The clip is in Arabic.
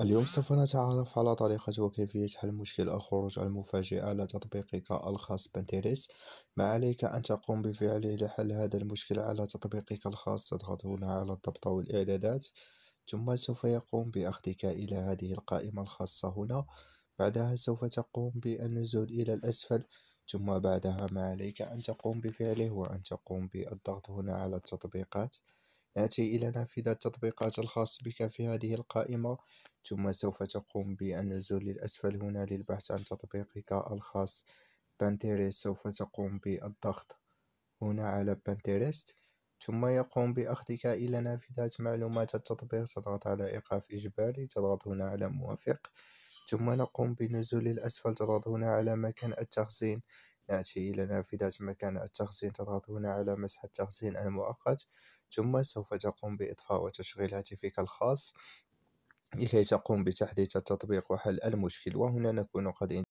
اليوم سوف نتعرف على طريقة وكيفية حل مشكل الخروج المفاجئ على تطبيقك الخاص بنتيريس ما عليك أن تقوم بفعله لحل هذا المشكل على تطبيقك الخاص تضغط هنا على الضبط والإعدادات ثم سوف يقوم بأخذك إلى هذه القائمة الخاصة هنا بعدها سوف تقوم بالنزول إلى الأسفل ثم بعدها ما عليك أن تقوم بفعله هو أن تقوم بالضغط هنا على التطبيقات آتي إلى نافذة التطبيقات الخاص بك في هذه القائمة ثم سوف تقوم بالنزول للأسفل هنا للبحث عن تطبيقك الخاص بانتيريس سوف تقوم بالضغط هنا على بانتيريس ثم يقوم بأخذك إلى نافذة معلومات التطبيق تضغط على إيقاف إجباري تضغط هنا على موافق ثم نقوم بنزول الأسفل تضغط هنا على مكان التخزين نأتي إلى نافذة مكان التخزين تضغط هنا على مسح التخزين المؤقت ثم سوف تقوم بإطفاء وتشغيل هاتفك الخاص لكي تقوم بتحديث التطبيق وحل المشكل وهنا نكون قد